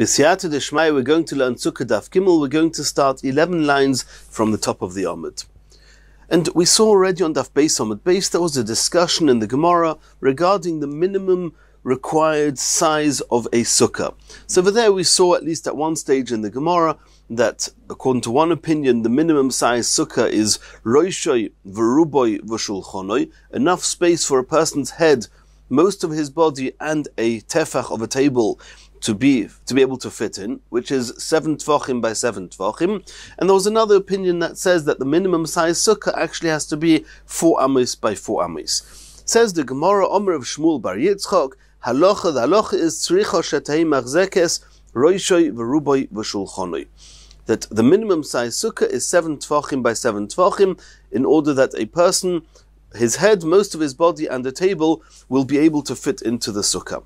B'siyata Deshmai, we're going to learn Sukkah Daf Gimel. We're going to start 11 lines from the top of the Amud. And we saw already on Daf Beis Amud Beis, there was a discussion in the Gemara regarding the minimum required size of a sukkah. So over there we saw at least at one stage in the Gemara that according to one opinion the minimum size sukkah is roishoi veruboy v'shulchonoi, enough space for a person's head, most of his body and a tefach of a table to be to be able to fit in, which is seven tvachim by seven tvachim. And there was another opinion that says that the minimum size sukkah actually has to be four amis by four amis. Says the Gemara Omer of Shmuel Bar Yitzchok, halacha the halacha is tzricha shetei machzekes roishoy v'ruboy v'shulchonoi. That the minimum size sukkah is seven tvachim by seven tvachim, in order that a person, his head, most of his body, and the table will be able to fit into the sukkah.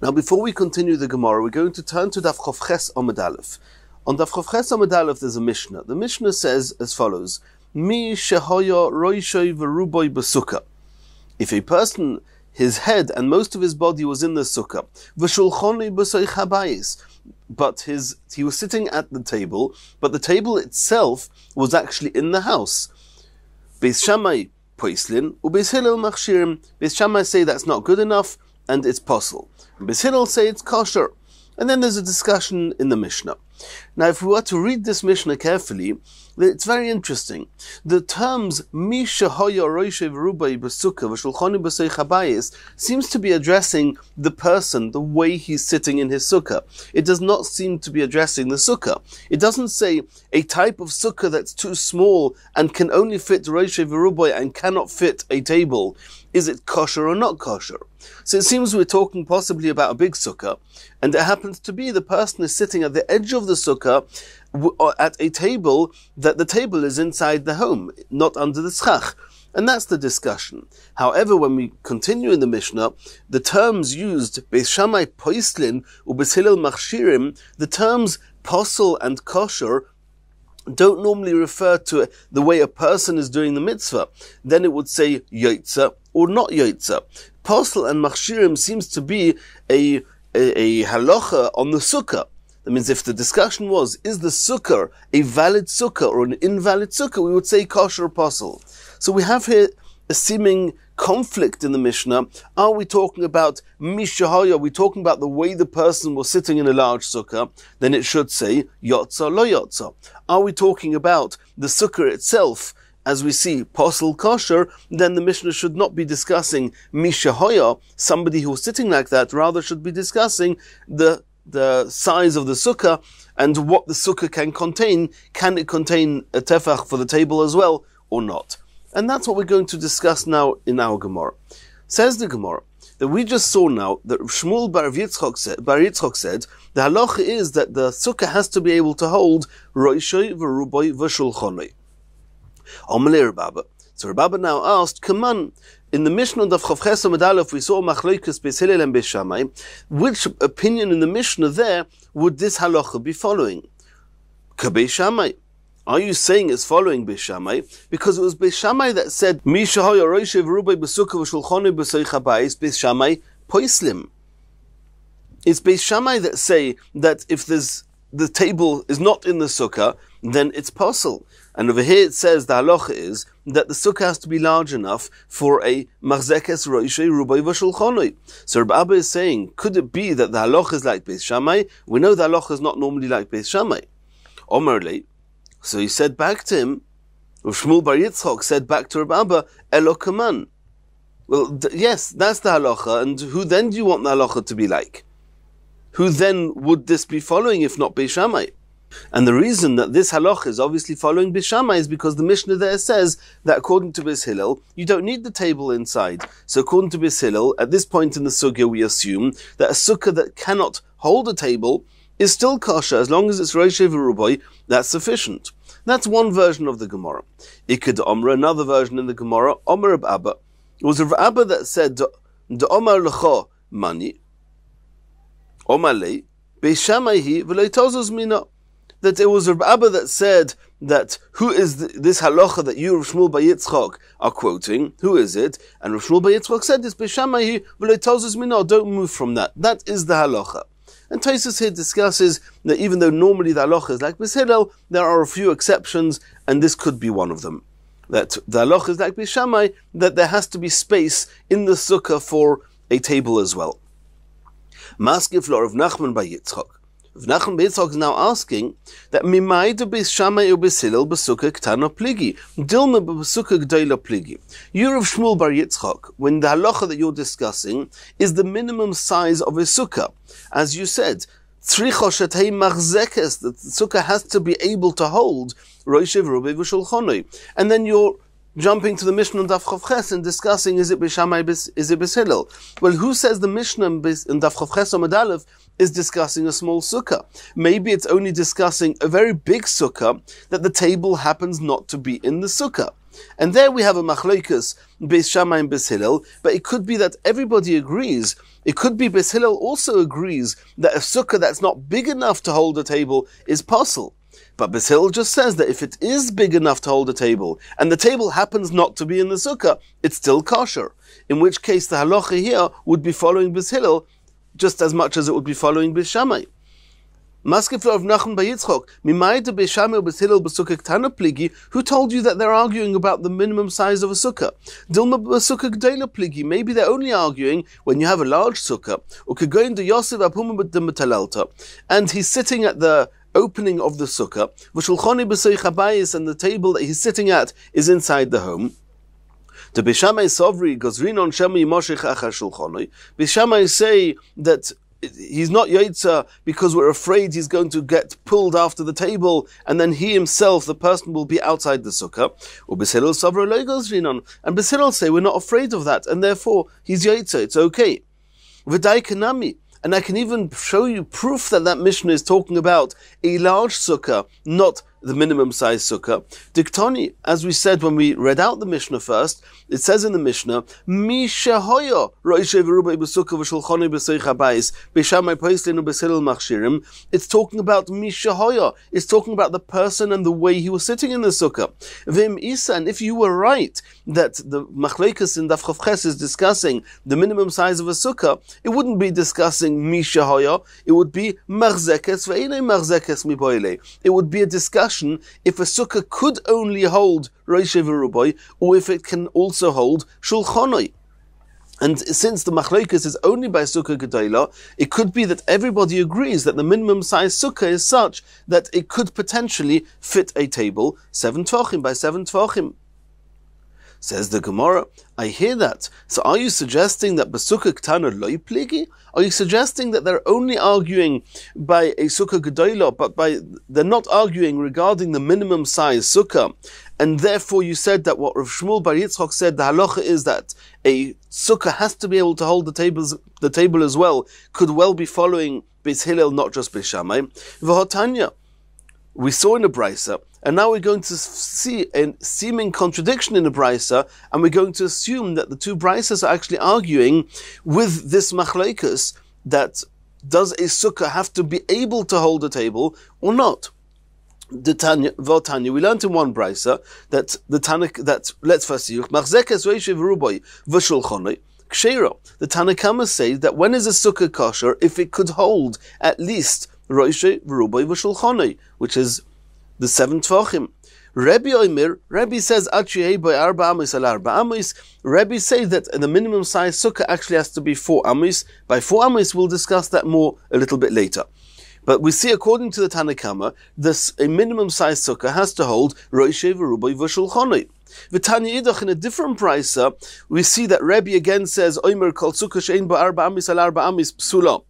Now, before we continue the Gemara, we're going to turn to Daf Chofches Amud Aleph. On Daf Chofches Amud Aleph, there's a Mishnah. The Mishnah says as follows: Mi shehoya roishoy v'ruboy b'sukkah. If a person his head and most of his body was in the sukkah. V'shulchoni b'soich habayis. But his, he was sitting at the table, but the table itself was actually in the house. Beis Shammai poislin, u'beis Hillel machshirim. Beis Shammai say that's not good enough, and it's possible. Bis will say it's kosher. And then there's a discussion in the Mishnah. Now, if we were to read this Mishnah carefully, it's very interesting. The terms Misha Hoya Roishe V'Rubai B'Sukkah Chabayis seems to be addressing the person, the way he's sitting in his sukkah. It does not seem to be addressing the sukkah. It doesn't say a type of sukkah that's too small and can only fit Roishe V'Rubai and cannot fit a table is it kosher or not kosher? So it seems we're talking possibly about a big sukkah, and it happens to be the person is sitting at the edge of the sukkah uh, at a table that the table is inside the home, not under the schach. And that's the discussion. However, when we continue in the Mishnah, the terms used, Beis Shammai Poislin, Ubis Machshirim, the terms posel and kosher don't normally refer to the way a person is doing the mitzvah. Then it would say yotzer or not Yoitza. Posel and Machshirim seems to be a, a, a halacha on the sukkah. That means if the discussion was, is the sukkah a valid sukkah or an invalid sukkah, we would say kosher apostle. So we have here a seeming conflict in the Mishnah. Are we talking about mishahaya? Are we talking about the way the person was sitting in a large sukkah? Then it should say yotza lo yotza. Are we talking about the sukkah itself? as we see, posel kosher, then the Mishnah should not be discussing mishahoya, somebody who's sitting like that, rather should be discussing the the size of the sukkah and what the sukkah can contain. Can it contain a tefach for the table as well or not? And that's what we're going to discuss now in our Gemara. Says the Gemara that we just saw now that Shmuel Bar Yitzchok said, Bar Yitzchok said the halacha is that the sukkah has to be able to hold roishoi v'ruboi v'shulchonoi. Omelir Rabba. So Rabba now asked, come on, in the Mishnah of Chavches Medalev, we saw Machloikas Beishilel and Beishamai. Which opinion in the Mishnah there would this halacha be following? Kabei Are you saying it's following Bishamai? Because it was Bishamai that said, Misha hoya roishev rubai besuka poislim. It's Bishamai that say that if there's the table is not in the sukkah, then it's possible. And over here it says the halach is that the sukkah has to be large enough for a marzekes roishay rubai v'shulchonoi. So Rabbi Abba is saying, could it be that the halach is like Beis Shammai? We know the halach is not normally like Beis Shammai. Omerle. So he said back to him, Shmuel Bar Yitzchok said back to Rabbi Abba, Elokaman. Well, yes, that's the halacha, and who then do you want the halacha to be like? Who then would this be following if not Beis Shammai? And the reason that this halach is obviously following Bishama is because the Mishnah there says that according to Bis Hillel, you don't need the table inside. So according to Bis Hillel, at this point in the sugya, we assume that a sukkah that cannot hold a table is still kosher as long as it's Rosh Ruboy, that's sufficient. That's one version of the Gemara. Ikad Omra, another version in the Gemara, Omra of Abba. It was Rav Abba that said, "The Omar lecho mani, Omar le, beishamai mina." that it was Rabbi Abba that said that who is this halacha that you, Rav Shmuel are quoting? Who is it? And Rav Shmuel said this, B'shamayi, well, it tells us, no, don't move from that. That is the halacha. And Taisus here discusses that even though normally the halacha is like Bishilel, there are a few exceptions, and this could be one of them. That the halacha is like Bishamai, that there has to be space in the sukkah for a table as well. Maskif of Nachman by Yitzchok. Nachum Yitzchok is now asking that mimaydu b'shamay u'b'silil b'sukkah k'tano pligi, dilma b'sukkah g'dayla pligi. Year of Shmuel bar Yitzchok, when the halacha that you're discussing is the minimum size of a sukkah, as you said, Tzrichoshetei machzekes, the sukkah has to be able to hold Roishiv Rubi V'Shulchonoi. And then you're jumping to the Mishnah on Daf Chav Ches and discussing is it Bishamai is it Bishillel? Well, who says the Mishnah in Daf Chav Ches Amad is discussing a small sukkah? Maybe it's only discussing a very big sukkah that the table happens not to be in the sukkah. And there we have a machloikus Beishamai and Bishillel, but it could be that everybody agrees. It could be Bishillel also agrees that a sukkah that's not big enough to hold a table is possible. But Basil just says that if it is big enough to hold a table, and the table happens not to be in the sukkah, it's still kosher. In which case, the halacha here would be following Basil just as much as it would be following Bishamai. Maskefler of Nachum Bayitzchok, Mimayta Bishamil Bethilil Basukah Tana Pligi, who told you that they're arguing about the minimum size of a sukkah? Dilma Pligi, maybe they're only arguing when you have a large sukkah. Yosef And he's sitting at the opening of the sukkah, v'shulchoni b'soich habayis, and the table that he's sitting at is inside the home. The Bishamai Sovri Gozrinon Shemi Moshech Achashulchonoi. Bishamai say that he's not Yaitza because we're afraid he's going to get pulled after the table, and then he himself, the person, will be outside the sukkah. Or Besilil Sovra Gozrinon. And Besilil say we're not afraid of that, and therefore he's Yaitza, it's okay. V'dai and I can even show you proof that that Mishnah is talking about a large sukkah, not the minimum size sukkah. Diktoni, as we said when we read out the Mishnah first, it says in the Mishnah, Mi shehoyo machshirim. It's talking about Mi It's talking about the person and the way he was sitting in the sukkah. Vim Isa, and if you were right that the machlekas in Daf Chavches is discussing the minimum size of a sukkah, it wouldn't be discussing Mi It would be marzekes ve'inei marzekes mi It would be a discussion if a sukkah could only hold or if it can also hold Shulchanoi. And since the machlokes is only by sukkah gedola, it could be that everybody agrees that the minimum size sukkah is such that it could potentially fit a table seven tvachim by seven tvachim. Says the Gemara, I hear that. So are you suggesting that basukkah ktana loy pligi? Are you suggesting that they're only arguing by a sukkah gedola, but by they're not arguing regarding the minimum size sukkah, and therefore you said that what Rav Shmuel Bar Yitzchok said, the halacha is that a sukkah has to be able to hold the tables, the table as well, could well be following Beis Hillel, not just Beis Shammai. V'hotanya, we saw in the Brisa, and now we're going to see a seeming contradiction in the Brisa, and we're going to assume that the two Brisas are actually arguing with this machlekas that does a sukkah have to be able to hold a table or not? the Tanya, Votanya, we learned in one brisa that the Tanakh, that, let's first see, Machzekes Reishiv Ruboy Vashulchonoi, Kshiro. The Tanakhama says that when is a sukkah kosher if it could hold at least Roishe Ruboy Vashulchonoi, which is the seven Tvachim. Rabbi Omer, Rabbi says, by arba amis al arba amis. Rabbi says that the minimum size sukkah actually has to be four amis. By four amis, we'll discuss that more a little bit later. But we see, according to the Tanakhama, this a minimum size sukkah has to hold roishev rubai v'shulchonoi. V'tanya idach in a different price, we see that Rebbe again says oimer kol sukkah shein ba'arba amis al arba amis psulo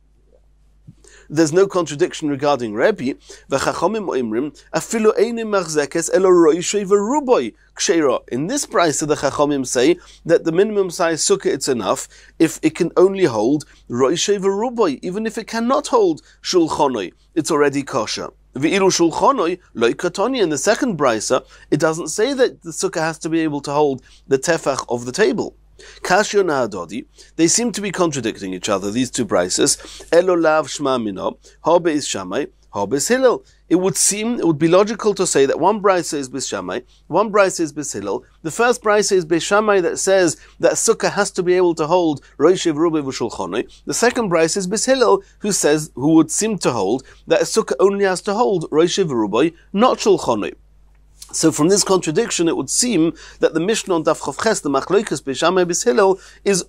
there's no contradiction regarding Rabbi. V'chachomim oimrim afilo einim machzekes elo roishay v'ruboy kshera. In this price, the chachomim say that the minimum size sukkah it's enough if it can only hold roishay v'ruboy, even if it cannot hold shulchonoi. It's already kosher. V'iru shulchonoi loikatoni. In the second brisa, it doesn't say that the sukkah has to be able to hold the tefach of the table. Kashyo Nahadodi, they seem to be contradicting each other, these two prices. Elolav Shma Mino, Hobe is Shammai, Hobe is Hillel. It would seem, it would be logical to say that one brisa is Bishamai, one brisa is Bishilil. The first brisa is Bishamai that says that Sukkah has to be able to hold roshiv Rubiv Shulchonai. The second brisa is Bishilil, who says, who would seem to hold that Sukkah only has to hold roshiv Rubai, not Shulchonai. So from this contradiction, it would seem that the Mishnah on Daf Chavches, the Machloikas Bishamay Bishillel, is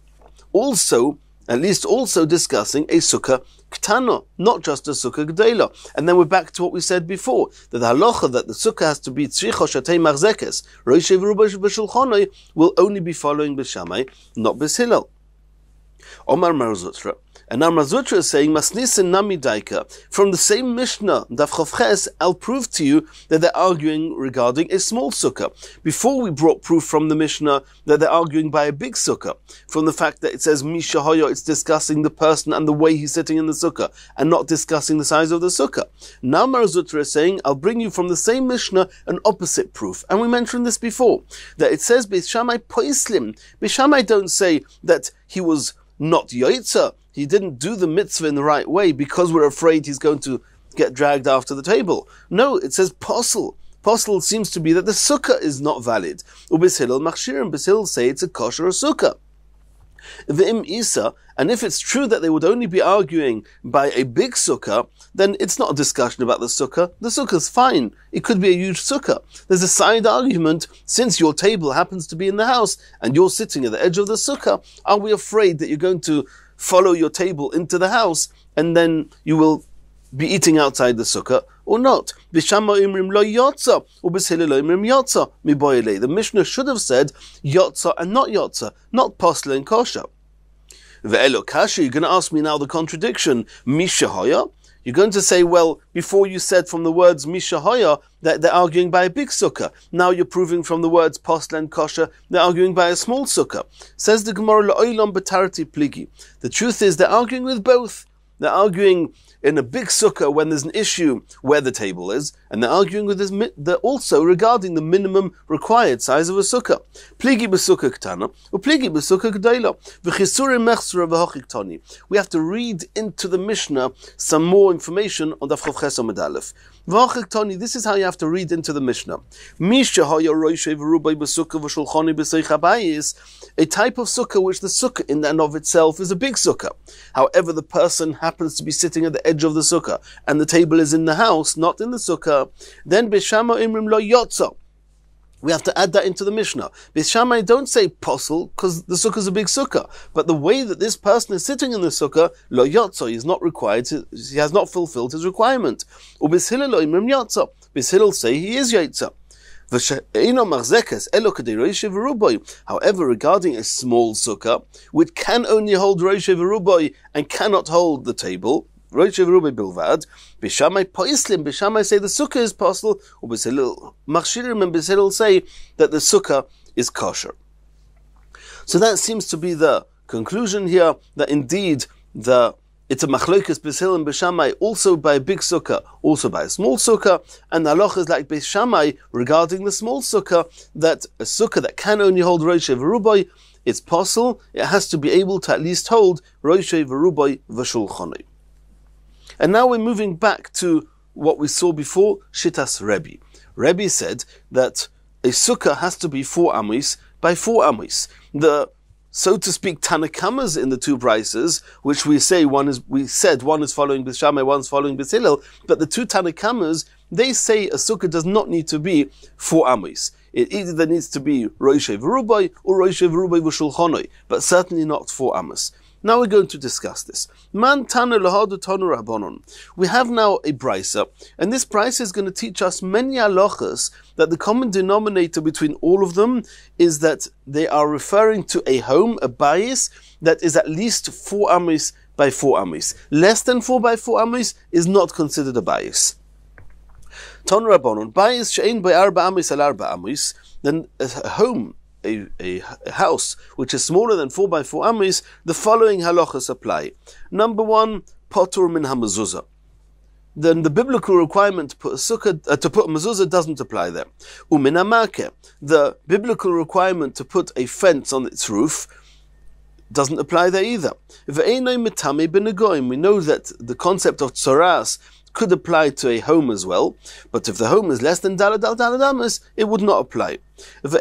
also, at least also discussing a Sukkah Ktano, not just a Sukkah Gdela. And then we're back to what we said before, that the halacha that the Sukkah has to be Tzricho Shatei Marzekes, Roishev Rubash B'Shulchonoi, will only be following Bishamay, not Bishillel. Omar Marzutra, and Amrazutra is saying, Masnisin Nami Daika. From the same Mishnah, Daf Chavches, I'll prove to you that they're arguing regarding a small sukkah. Before we brought proof from the Mishnah that they're arguing by a big sukkah, from the fact that it says Mishahoyo, it's discussing the person and the way he's sitting in the sukkah, and not discussing the size of the sukkah. Now Marzutra is saying, I'll bring you from the same Mishnah an opposite proof. And we mentioned this before, that it says, Bishamai Poislim. Bishamai don't say that he was not Yoitza. He didn't do the mitzvah in the right way because we're afraid he's going to get dragged after the table. No, it says posel. Posel seems to be that the sukkah is not valid. Ubis Hillel Machshirim. Bis say it's a kosher sukkah. V'im Isa, and if it's true that they would only be arguing by a big sukkah, then it's not a discussion about the sukkah. The sukkah's fine. It could be a huge sukkah. There's a side argument, since your table happens to be in the house and you're sitting at the edge of the sukkah, are we afraid that you're going to follow your table into the house and then you will be eating outside the sukkah or not. imrim lo yotza, lo yotza, The Mishnah should have said yotza and not yotza, not postel and kosher. Ve'elo kasha, you're going to ask me now the contradiction. Mishahaya, you're going to say, well, before you said from the words Mishahaya that they're arguing by a big sukkah. Now you're proving from the words Postel and Kosher, they're arguing by a small sukkah. Says the Gemara, La'oilam Batarati Pligi. The truth is they're arguing with both. They're arguing in a big sukkah when there's an issue where the table is, and they're arguing with this. They're also regarding the minimum required size of a sukkah. Pligi b'sukkah or pligi b'sukkah V'chisurim v'hochik We have to read into the Mishnah some more information on the Chav Ches this is how you have to read into the Mishnah. A type of sukkah which the sukkah in and of itself is a big sukkah. However, the person happens to be sitting at the edge of the sukkah and the table is in the house, not in the sukkah. Then Bishama Imrim Lo Yotza. We have to add that into the Mishnah. Bishamai don't say posel because the sukkah is a big sukkah. But the way that this person is sitting in the sukkah, lo yotzo, he is not required, to, he has not fulfilled his requirement. Ubishilel lo imrim yotzo. Bishilel say he is yotzo. However, regarding a small sukkah, which can only hold Rosh and cannot hold the table, Roishav Rubi Bilvad, Bishamai Poislim, Bishamai say the sukkah is possible, or Besilil Machshirim and Besilil say that the sukkah is kosher. So that seems to be the conclusion here, that indeed the it's a machlokes b'shil and Bishamai also by a big sukkah, also by a small sukkah, and the halach is like bishamai regarding the small sukkah, that a sukkah that can only hold roishay v'ruboy, it's possible, it has to be able to at least hold roishay verubai v'shulchonai. And now we're moving back to what we saw before, Shitas Rebbe. Rebbe said that a sukkah has to be four amis by four amis. The so to speak, Tanakamas in the two prices, which we say one is, we said one is following Bishamai, one's following Bishilil, but the two Tanakamas, they say a sukkah does not need to be four amis. It either needs to be Roishe Verubai or Roishe Verubai Vushulchonoi, but certainly not four amis. Now we're going to discuss this. Man rabbonon. We have now a brisa, and this brisa is going to teach us many halachas that the common denominator between all of them is that they are referring to a home, a bias that is at least four amis by four amis. Less than four by four amis is not considered a bias. Ton rabbonon bias she'ein by arba amis al arba amis. Then a home a, a, house which is smaller than 4 by 4 amis, the following halachas apply. Number one, potur min hamazuzah then the biblical requirement to put a sukkah, uh, to put a mezuzah doesn't apply there. Uminamake, the biblical requirement to put a fence on its roof doesn't apply there either. We know that the concept of tsaras could apply to a home as well, but if the home is less than Dalad al Daladamas, it would not apply. If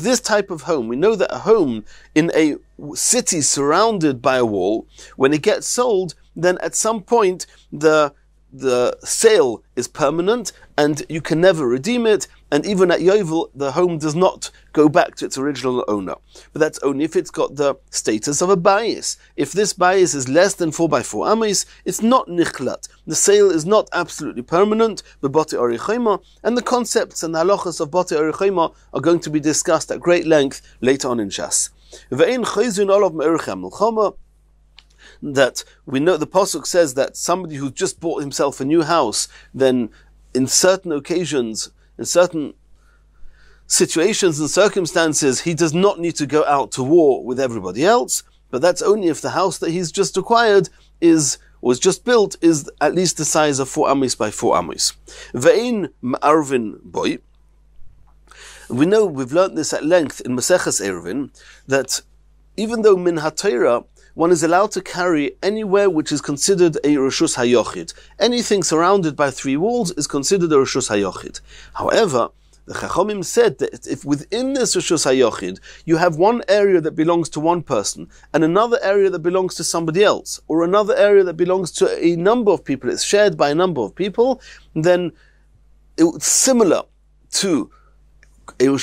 this type of home, we know that a home in a city surrounded by a wall, when it gets sold, then at some point the the sale is permanent and you can never redeem it and even at Yovel, the home does not go back to its original owner. But that's only if it's got the status of a bias. If this bias is less than 4 by 4 amis, it's not nichlat. The sale is not absolutely permanent, bebote orichema, and the concepts and halachas of bote orichema are going to be discussed at great length later on in Shas. That we know the Pasuk says that somebody who just bought himself a new house, then in certain occasions in certain situations and circumstances, he does not need to go out to war with everybody else, but that's only if the house that he's just acquired is was just built is at least the size of four amis by four amis. Ve'in ma'arvin boy. We know we've learned this at length in Maseches Ervin that even though min hatayra one is allowed to carry anywhere which is considered a Rishus Hayochid. Anything surrounded by three walls is considered a Rishus Hayochid. However, the Chachomim said that if within this Rishus Hayochid you have one area that belongs to one person and another area that belongs to somebody else, or another area that belongs to a number of people, it's shared by a number of people, then it's similar to and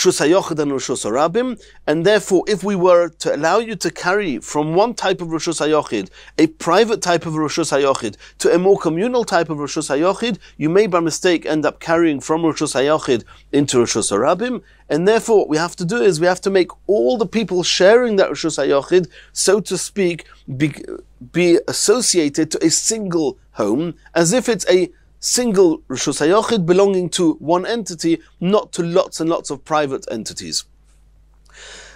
therefore, if we were to allow you to carry from one type of Rosh Hayochid, a private type of Rosh Hayochid, to a more communal type of Rosh Hayochid, you may by mistake end up carrying from Rosh Hayochid into Rosh Sarabim, and therefore what we have to do is we have to make all the people sharing that Rosh Hayochid, so to speak, be, be associated to a single home, as if it's a single rishusayochid belonging to one entity, not to lots and lots of private entities.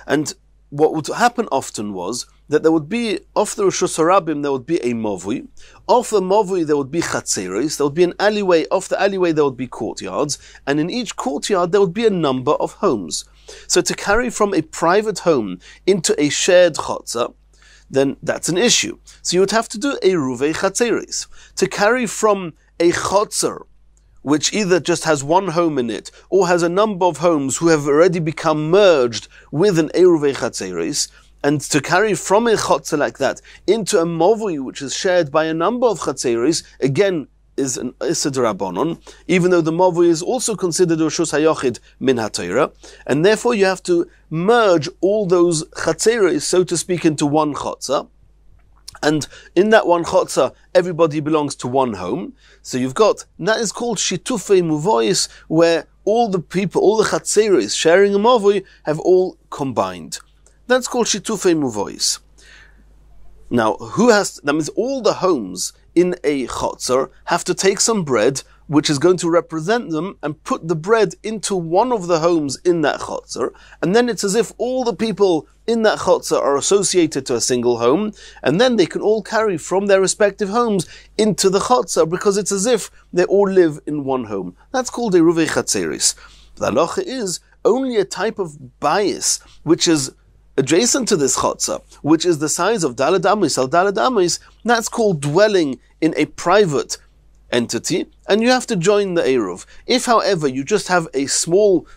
And what would happen often was that there would be, off the Rosh there would be a Mavui, off the Mavui there would be Chatzeres, there would be an alleyway, off the alleyway there would be courtyards, and in each courtyard there would be a number of homes. So to carry from a private home into a shared Chatzah, then that's an issue. So you would have to do a Ruve Chatzeres. To carry from a chotzer, which either just has one home in it or has a number of homes who have already become merged with an Eruv Chatzeris, and to carry from a chotzer like that into a movi, which is shared by a number of chatzeris, again, is an Isid Rabbanon, even though the Mavui is also considered shus Hayochid Min HaTorah, and therefore you have to merge all those Chatzeres, so to speak, into one chotzer, And in that one chotzer everybody belongs to one home. So you've got, that is called Shitufei Muvois, where all the people, all the Chatzeris sharing a Mavoi have all combined. That's called Shitufei Muvois. Now, who has, that means all the homes in a Chotzer have to take some bread which is going to represent them and put the bread into one of the homes in that chotzer, And then it's as if all the people in that chotzer are associated to a single home. And then they can all carry from their respective homes into the chotzer because it's as if they all live in one home. That's called a Ruvei Chatzeris. The locha is only a type of bias which is adjacent to this chotzer, which is the size of daladamis. al daladamis, that's called dwelling in a private entity, and you have to join the Eruv. If, however, you just have a small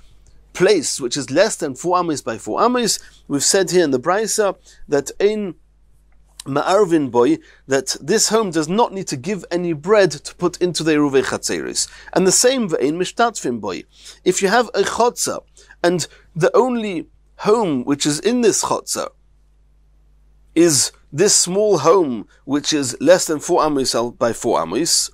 place which is less than four amis by four amis, we've said here in the Brisa that in Ma'arvin boy that this home does not need to give any bread to put into the Eruv echatzeris, And the same in Mishtatfin boy. If you have a chotzer and the only home which is in this chotzer is this small home which is less than four amis by four amis,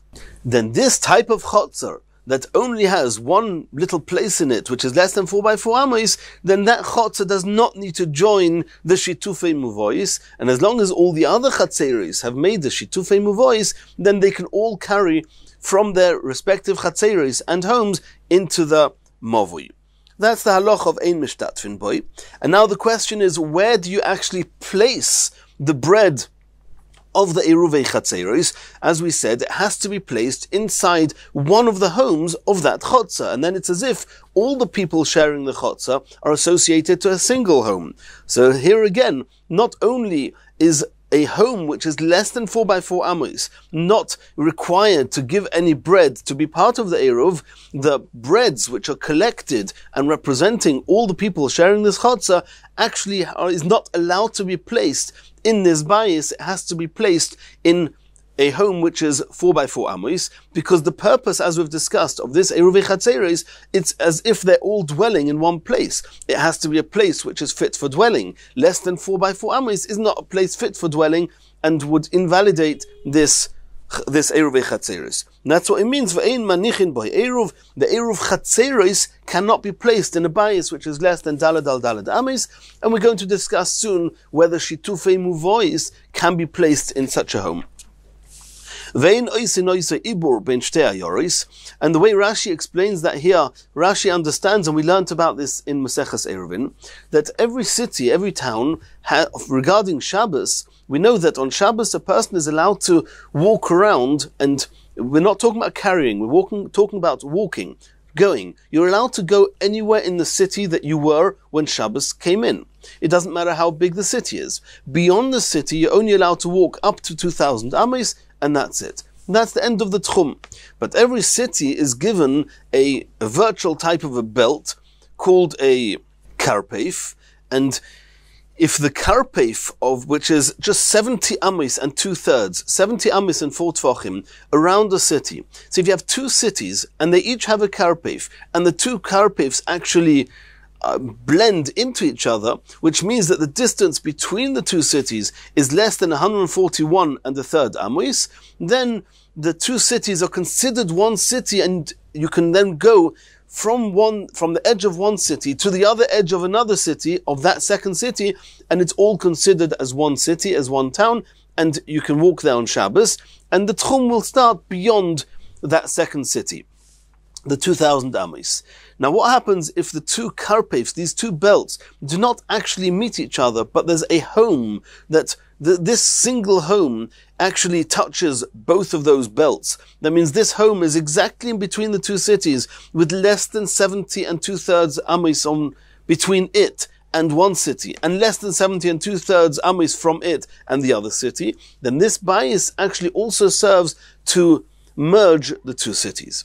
then this type of chotzer that only has one little place in it, which is less than four by four amos, then that chotzer does not need to join the shitufei muvois. And as long as all the other chatzeris have made the shitufei muvois, then they can all carry from their respective chatzeris and homes into the mavui. That's the halach of ein mishtatfin boy. And now the question is, where do you actually place the bread? of the Eruvei Chatzeros, as we said, it has to be placed inside one of the homes of that Chotzer, and then it's as if all the people sharing the Chotzer are associated to a single home. So here again, not only is a home which is less than four by four amos, not required to give any bread to be part of the Eruv, the breads which are collected and representing all the people sharing this chotzer actually are, is not allowed to be placed in this bias, it has to be placed in a home which is 4x4 amois, because the purpose, as we've discussed, of this eruv Chatzeres, it's as if they're all dwelling in one place. It has to be a place which is fit for dwelling. Less than 4x4 amois is not a place fit for dwelling and would invalidate this this Eruv Chatzeris. That's what it means. manichin boy Eruv, the Eruv Chatzeris cannot be placed in a bias which is less than Dalad al Dalad Amis, and we're going to discuss soon whether Shitufei Muvois can be placed in such a home. Vein ibur ben And the way Rashi explains that here, Rashi understands, and we learnt about this in Maseches Erevin, that every city, every town, regarding Shabbos, we know that on Shabbos a person is allowed to walk around, and we're not talking about carrying, we're walking, talking about walking, going. You're allowed to go anywhere in the city that you were when Shabbos came in. It doesn't matter how big the city is. Beyond the city, you're only allowed to walk up to 2,000 ames and that's it. That's the end of the Tchum. But every city is given a virtual type of a belt called a Karpef, and if the karpef of which is just 70 amis and two thirds, 70 amis and four tvachim around the city. So if you have two cities and they each have a karpef and the two karpefs actually uh, blend into each other, which means that the distance between the two cities is less than 141 and the third Amuis, then the two cities are considered one city and you can then go from one from the edge of one city to the other edge of another city of that second city and it's all considered as one city as one town and you can walk there on Shabbos and the Tchum will start beyond that second city the 2000 amis. Now, what happens if the two karpefs, these two belts, do not actually meet each other, but there's a home that th- this single home actually touches both of those belts? That means this home is exactly in between the two cities with less than 70 and two thirds amis on between it and one city, and less than 70 and two thirds amis from it and the other city. Then this bias actually also serves to merge the two cities.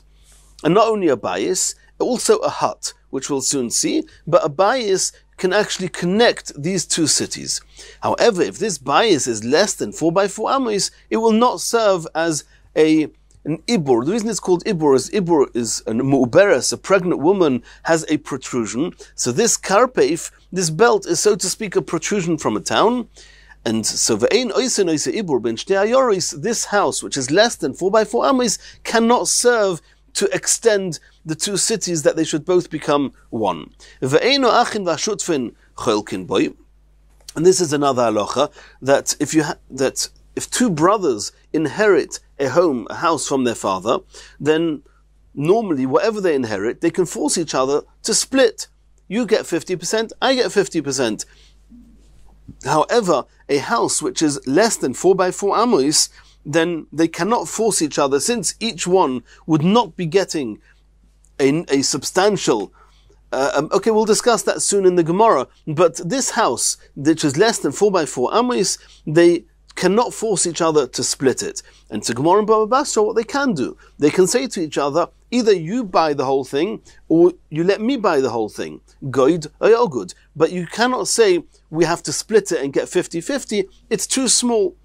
And not only a bias, also a hut, which we'll soon see, but a bias can actually connect these two cities. However, if this bias is less than 4 by 4 amos, it will not serve as a an ibur. The reason it's called ibur is ibur is an mu'beres, a pregnant woman has a protrusion. So this karpeif, this belt, is so to speak a protrusion from a town. And so ve'ein oisen oise ibur ben this house, which is less than 4 by 4 amis, cannot serve to extend the two cities that they should both become one. And this is another halacha that if you ha- that if two brothers inherit a home, a house from their father, then normally whatever they inherit, they can force each other to split. You get 50%, I get 50%. However, a house which is less than 4 by 4 amos then they cannot force each other since each one would not be getting a, a substantial. Uh, um, okay, we'll discuss that soon in the Gemara. But this house, which is less than 4x4 amos, they cannot force each other to split it. And to Gemara and Baba Basra, what they can do, they can say to each other, either you buy the whole thing or you let me buy the whole thing. Good or good. But you cannot say we have to split it and get 50 50. It's too small.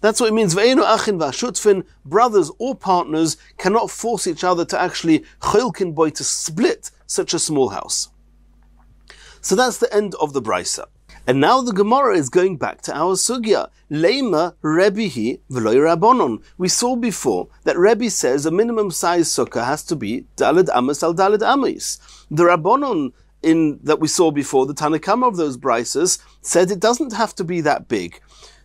That's what it means. Ve'enu achin v'ashutfin, brothers or partners cannot force each other to actually chilkin boy to split such a small house. So that's the end of the brisa. And now the Gemara is going back to our sugya. Lema Rebihi v'loy Rabbonon. We saw before that Rebbe says a minimum size sukkah has to be dalad amas al dalad amis. The Rabbonon in that we saw before, the Tanakhama of those brises, said it doesn't have to be that big.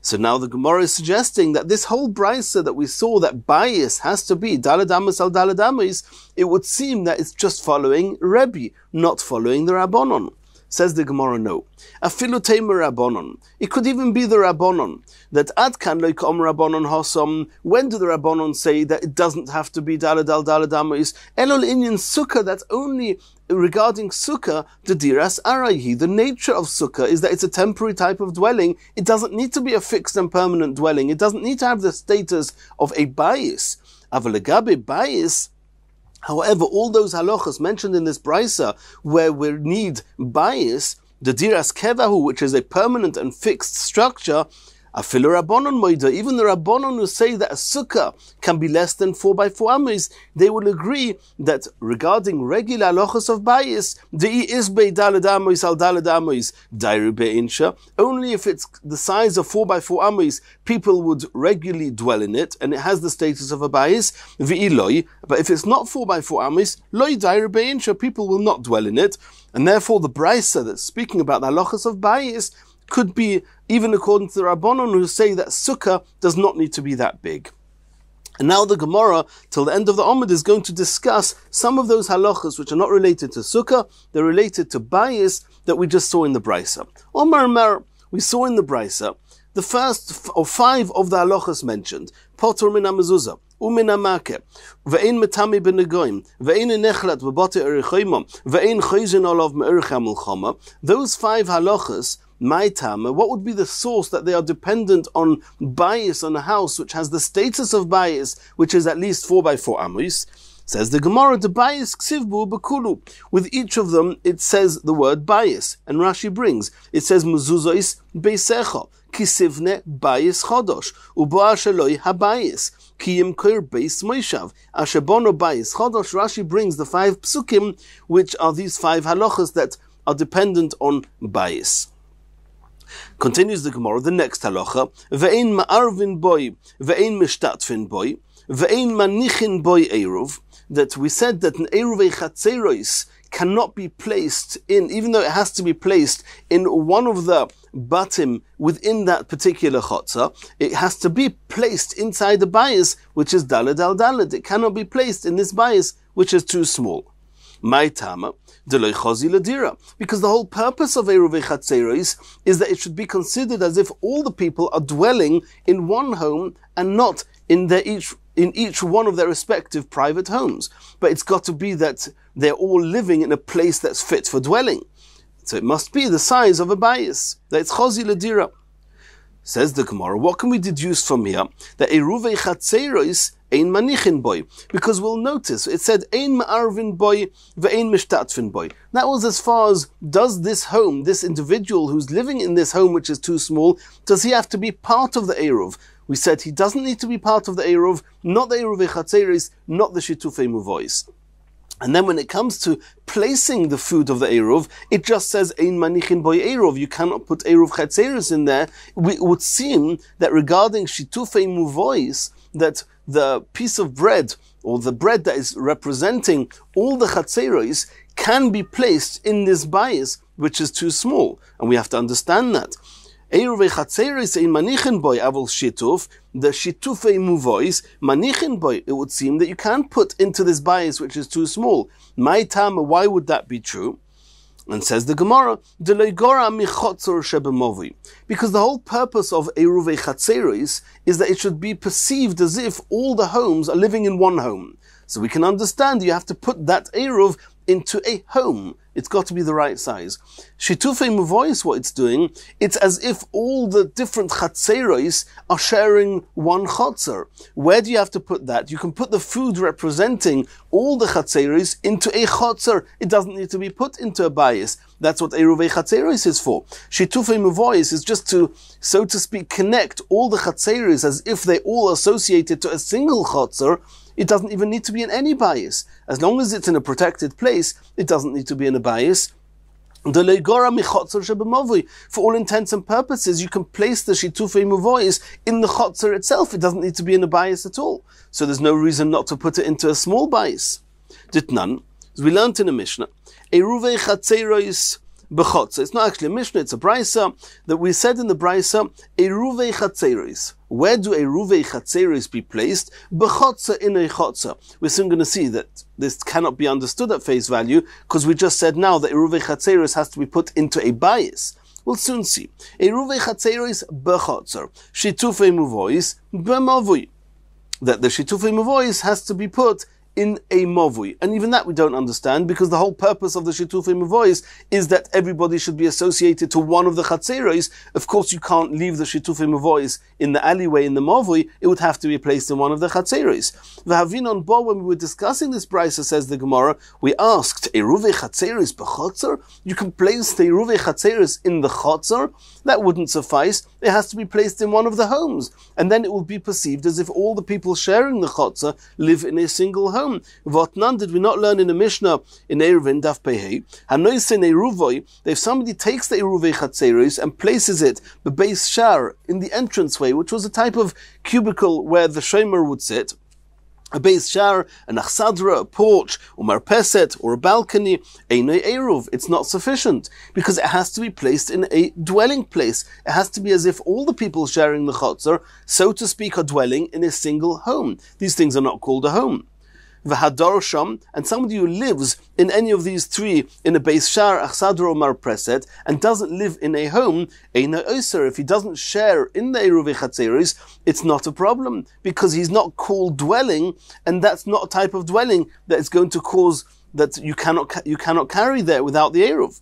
So now the Gemara is suggesting that this whole brisa that we saw that bias has to be daladamas al daladamis, it would seem that it's just following Rebbe, not following the Rabbonon. Says the Gemara, no. Afilu Rabbonon. It could even be the Rabbonon that ad kan loikom Rabbonon hosom. When do the Rabbonon say that it doesn't have to be daladal al daladamis? Elol inyan sukkah. That's only regarding sukkah, the diras arayi, the nature of sukkah is that it's a temporary type of dwelling. It doesn't need to be a fixed and permanent dwelling. It doesn't need to have the status of a bias. Avalagabe bias, however, all those halachas mentioned in this brisa where we need bias, the diras kevahu, which is a permanent and fixed structure, Afilu Rabbonon Moida, even the Rabbonon who say that a sukkah can be less than 4 by 4 amis, they will agree that regarding regular halachas of bayis, the is be dalad amis al dalad amis, dairu be insha, only if it's the size of 4 by 4 amis, people would regularly dwell in it, and it has the status of a bayis. vi'iloi, but if it's not 4 by 4 amis, loi dairu be insha, people will not dwell in it, and therefore the brisa that's speaking about the halachas of bayis could be even according to the Rabbanon who say that sukkah does not need to be that big. And now the Gemara, till the end of the Amud, is going to discuss some of those halachas which are not related to sukkah, they're related to bias that we just saw in the Brisa. Omar Mer, we saw in the Brisa, the first or five of the halachas mentioned, potter min ha-mezuzah, ומן המכה, ואין מטמא בנגויים, ואין nechlat, בבתי ערכימו, ואין חייזן olav מערך those five halachas my tama, what would be the source that they are dependent on bias on a house which has the status of bias, which is at least four by four amus? Says the Gemara, the bias ksivbu bekulu. With each of them, it says the word bias, and Rashi brings it says mezuzois beisecha kisivne bias chodosh uboa sheloi habayis kiyim kir beis moishav ashebono bias chodosh. Rashi brings the five psukim, which are these five halachas that are dependent on bias. Continues the Gemara, the next halacha, ve'ein ma'arvin boy, ve'ein mishtatfin boy, ve'ein manichin boy eruv, that we said that an eruv echatzerois cannot be placed in, even though it has to be placed in one of the batim within that particular chotza, it has to be placed inside the bias, which is dalad al dalad. It cannot be placed in this bias, which is too small. My tama, because the whole purpose of Eruv Chatzeros is that it should be considered as if all the people are dwelling in one home and not in their each in each one of their respective private homes. But it's got to be that they're all living in a place that's fit for dwelling. So it must be the size of a bias. That's chazi Ladira. Says the Gemara, what can we deduce from here? That Eruve Chatzeros ein manichin boy, because we'll notice it said ein ma'arvin boy ve'ein mishtatfin boy. That was as far as does this home, this individual who's living in this home which is too small, does he have to be part of the eruv? We said he doesn't need to be part of the eruv, not the eruv echatzeris, not the shitufei muvois. And then when it comes to placing the food of the Eruv, it just says, Ein manichin boy Eruv. You cannot put Eruv Chatzeris in there. It would seem that regarding Shitufei Muvois, that the piece of bread or the bread that is representing all the chatzeros can be placed in this bias, which is too small. And we have to understand that. manichin boy avol shituf, the shitufe muvois, manichin boy, it would seem that you can't put into this bias, which is too small. My time, why would that be true? And says the Gemara, because the whole purpose of Eruve Chatzeris is that it should be perceived as if all the homes are living in one home. So we can understand you have to put that Eruv into a home. It's got to be the right size. Shitufei Muvois, what it's doing, it's as if all the different chatzeros are sharing one chotzer. Where do you have to put that? You can put the food representing all the chatzeros into a chotzer. It doesn't need to be put into a bias. That's what Eruvei Chatzeris is for. Shitufei Muvois is just to, so to speak, connect all the chatzeros as if they all associated to a single chotzer. It doesn't even need to be in any bias. As long as it's in a protected place, it doesn't need to be in a bias. For all intents and purposes, you can place the shitufei muvois in the chotzer itself. It doesn't need to be in a bias at all. So there's no reason not to put it into a small bias. Ditnan, as we learned in the Mishnah, eruvei chatzeros bechotza. It's not actually a Mishnah, it's a brisa that we said in the brisa, Eruvei chatzeres. Where do Eruvei chatzeres be placed? Bechotza in a chotza. We're soon going to see that this cannot be understood at face value because we just said now that Eruvei chatzeres has to be put into a bias. We'll soon see. Eruvei chatzeres bechotzer. Shitufei muvois bemavui. That the shitufei muvois has to be put in a mavui. And even that we don't understand because the whole purpose of the shitufim mavois is that everybody should be associated to one of the chatzeros. Of course, you can't leave the shitufim mavois in the alleyway in the mavui. It would have to be placed in one of the chatzeros. on bo, when we were discussing this brisa, says the Gemara, we asked, Eruve chatzeros b'chotzer? You can place the Eruve chatzeros in the chotzer? That wouldn't suffice it has to be placed in one of the homes. And then it will be perceived as if all the people sharing the chotzer live in a single home. What Votnan, did we not learn in the Mishnah in Eruvin, Daf Pehe, Hanoisen Eruvoi, that if somebody takes the Eruvei Chatzeros and places it, the base shar, in the entranceway, which was a type of cubicle where the shomer would sit, a base shar, an achsadra, a porch, umar peset, or a balcony, einay eruv, it's not sufficient, because it has to be placed in a dwelling place. It has to be as if all the people sharing the chotzer, so to speak, are dwelling in a single home. These things are not called a home v'hadarsham, and somebody who lives in any of these three, in a Beis Shar, Achsadr, mar preset and doesn't live in a home, Eina Oser, if he doesn't share in the Eruv Chatzeris, it's not a problem, because he's not called dwelling, and that's not a type of dwelling that is going to cause that you cannot, you cannot carry there without the Eruv.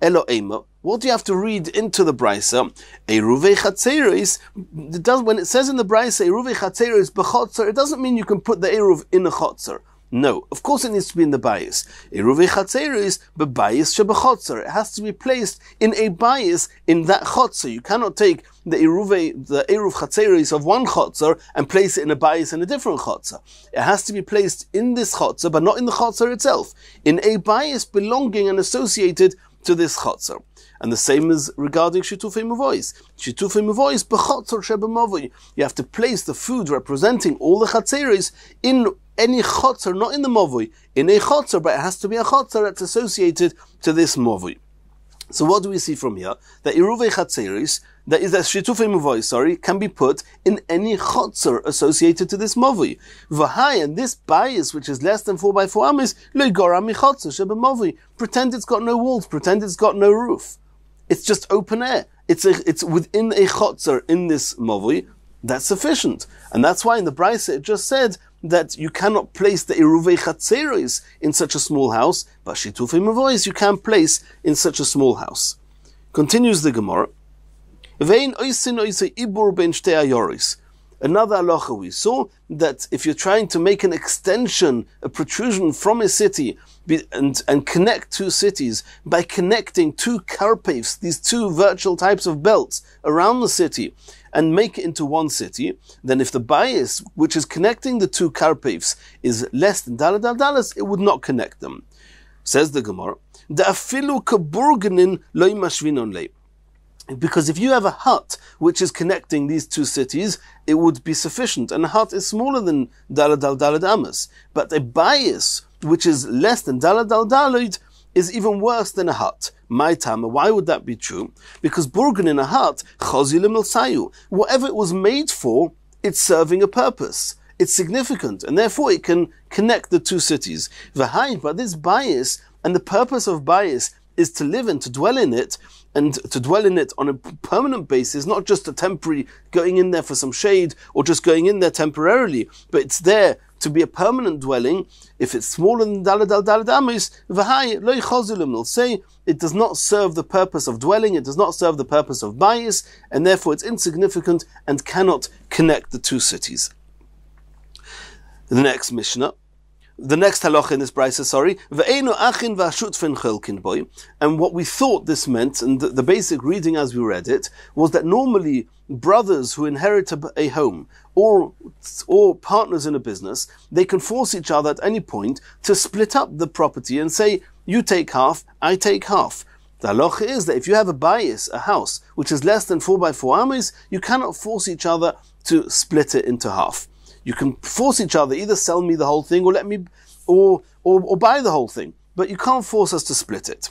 Eloema, what do you have to read into the brisa? Eruve chatzeris. It when it says in the brisa eruve chatzeris bechotzer. It doesn't mean you can put the eruv in a chotzer. No, of course it needs to be in the bias. Eruve chatzeris bebias shebechotzer. It has to be placed in a bias in that chotzer. You cannot take the eruve, the eruv chatzeris of one chotzer and place it in a bias in a different chotzer. It has to be placed in this chotzer, but not in the chotzer itself. In a bias belonging and associated to this chotzer. And the same is regarding shitufei mavois. Shitufei mavois bechotzer shebemovoy. You have to place the food representing all the chatzeres in any chotzer, not in the mavoy, in a chotzer, but it has to be a chotzer that's associated to this mavoy. So what do we see from here? That Iruvei Chatzeris, that is that Shitufei Muvoi, sorry, can be put in any Chotzer associated to this mavoi. Vahai, and this bias, which is less than 4 by 4 amis, Leigora Michotzer Sheba Movoi. Pretend it's got no walls, pretend it's got no roof. It's just open air. It's, a, it's within a Chotzer in this mavoi. That's sufficient. And that's why in the Brisa it just said that you cannot place the Eruvei Chatzeres in such a small house, but Shitufim Mavois you can place in such a small house. Continues the Gemara. Vein oisin ibur ben Another halacha we saw that if you're trying to make an extension, a protrusion from a city and, and connect two cities by connecting two karpavs, these two virtual types of belts around the city, and make it into one city, then if the bias which is connecting the two karpevs is less than Dalet al Dalas, it would not connect them. Says the Gemara, the afilu kaburgenin loy mashvinon lei. Because if you have a hut which is connecting these two cities, it would be sufficient. And a hut is smaller than Dalad al Dalad Amas. But a bias which is less than Dalad al Dalad is even worse than a hut. My tama, why would that be true? Because burgan in a hut, chazilim sayu, whatever it was made for, it's serving a purpose. It's significant, and therefore it can connect the two cities. Vahai, but this bias and the purpose of bias is to live in, to dwell in it, and to dwell in it on a permanent basis, not just a temporary going in there for some shade or just going in there temporarily, but it's there to be a permanent dwelling, if it's smaller than Dalad al Dalad Amis, it'll say it does not serve the purpose of dwelling, it does not serve the purpose of bias, and therefore it's insignificant and cannot connect the two cities. The next Mishnah the next halach in this brisa, sorry, achin boy. And what we thought this meant, and the, the, basic reading as we read it, was that normally brothers who inherit a, a, home or or partners in a business, they can force each other at any point to split up the property and say, you take half, I take half. The halacha is that if you have a bias, a house, which is less than four by four amis, you cannot force each other to split it into half. You can force each other, either sell me the whole thing or let me, or, or, or buy the whole thing. But you can't force us to split it.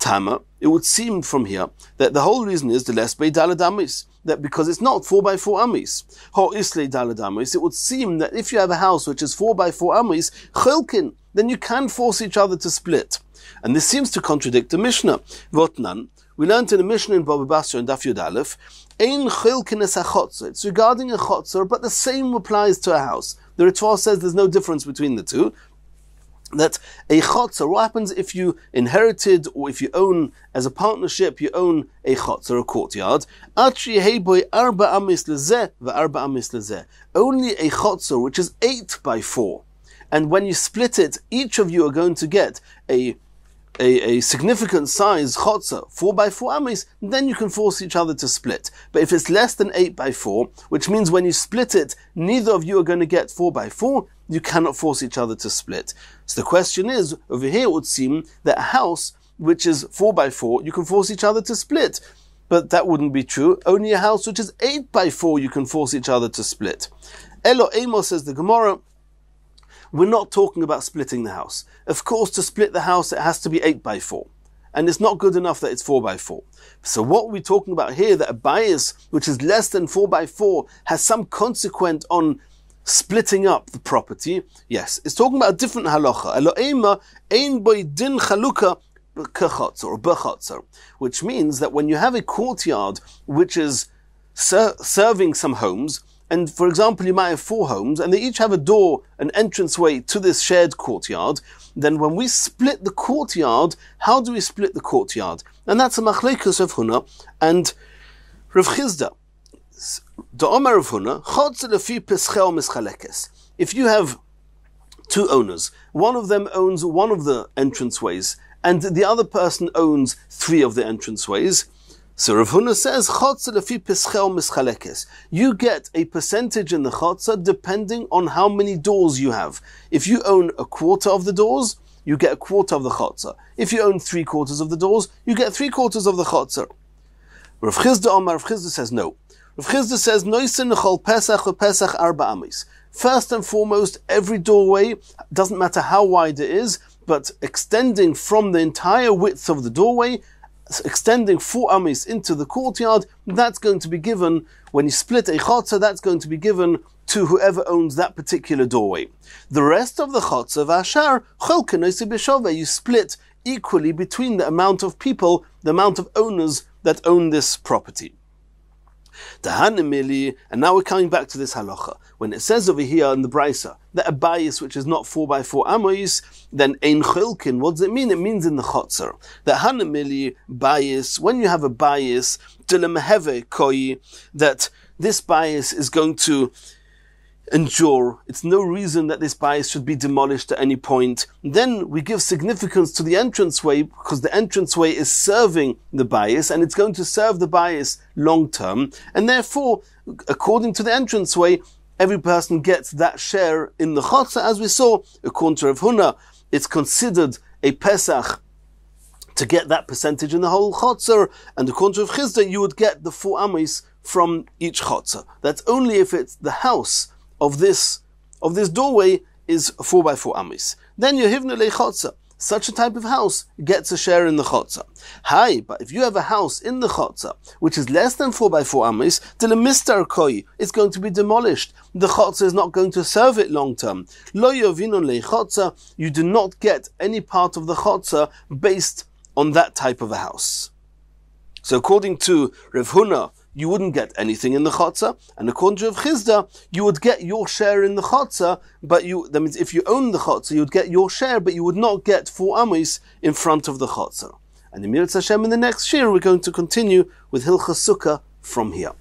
Tama, it would seem from here that the whole reason is the less dalad amis, that because it's not four by four amis. Ho isle daladamis, it would seem that if you have a house which is four by four amis, chilkin, then you can force each other to split. And this seems to contradict the Mishnah. Votnan, we learned in the Mishnah in Baba Basra and Daf Yud Aleph, Ein chilkin is It's regarding a chotzer, but the same applies to a house. The ritual says there's no difference between the two. That a chotzer, what happens if you inherited or if you own, as a partnership, you own a chotzer, a courtyard? Only a chotzer, which is eight by four. And when you split it, each of you are going to get a a, a significant size chotzer, 4 by 4 amis, then you can force each other to split. But if it's less than 8 by 4, which means when you split it, neither of you are going to get 4 by 4, you cannot force each other to split. So the question is, over here it would seem that a house which is 4 by 4, you can force each other to split. But that wouldn't be true. Only a house which is 8 by 4 you can force each other to split. Elo Amos says the Gemara, we're not talking about splitting the house. Of course, to split the house, it has to be 8 by 4 and it's not good enough that it's 4 by 4 So what we're talking about here, that a bias which is less than 4 by 4 has some consequent on splitting up the property. Yes, it's talking about a different halacha. ein din haluka or which means that when you have a courtyard which is ser- serving some homes, and for example, you might have four homes, and they each have a door, an entranceway to this shared courtyard. Then, when we split the courtyard, how do we split the courtyard? And that's a machlekas of Huna and Rav Chizda. The Omer of Huna, if you have two owners, one of them owns one of the entranceways, and the other person owns three of the entranceways, so Rav Huna says, Chotzer lefi pischel mischalekes. You get a percentage in the chotzer depending on how many doors you have. If you own a quarter of the doors, you get a quarter of the chotzer. If you own three quarters of the doors, you get three quarters of the chotzer. Rav Chizda Omar Rav Chizda says no. Rav Chizda says, Noisin chol pesach pesach arba amis. First and foremost, every doorway, doesn't matter how wide it is, but extending from the entire width of the doorway, extending four amis into the courtyard, that's going to be given, when you split a chotzer, that's going to be given to whoever owns that particular doorway. The rest of the chotzer v'ashar, chelken you split equally between the amount of people, the amount of owners that own this property. Tahanimili, and now we're coming back to this halacha. When it says over here in the Brisa, that a bias which is not 4x4 amois, then ein chilkin, what does it mean? It means in the chotzer. That hanamili bias, when you have a bias, dilemheve koi that this bias is going to endure. It's no reason that this bias should be demolished at any point. Then we give significance to the entranceway because the entranceway is serving the bias and it's going to serve the bias long term. And therefore, according to the entranceway, every person gets that share in the chotzer, As we saw, a to of Huna, it's considered a Pesach to get that percentage in the whole chotzer, and the to of Chizda, you would get the four amis from each chotzer. That's only if it's the house of this of this doorway is four by four amis. Then you hivna lechotzer such a type of house gets a share in the chotza. Hi, but if you have a house in the chotza which is less than four by four amis, till a mister koi, it's going to be demolished. The chotza is not going to serve it long term. Lo yovinon lechotza, you do not get any part of the chotza based on that type of a house. So according to Rav Huna you wouldn't get anything in the chotzer, and according to Rav Chizda, you would get your share in the chotzer, but you that means if you own the chotzer, you would get your share, but you would not get four amis in front of the chotzer. And in Mirat Hashem in the next year, we're going to continue with Hilchas Sukkah from here.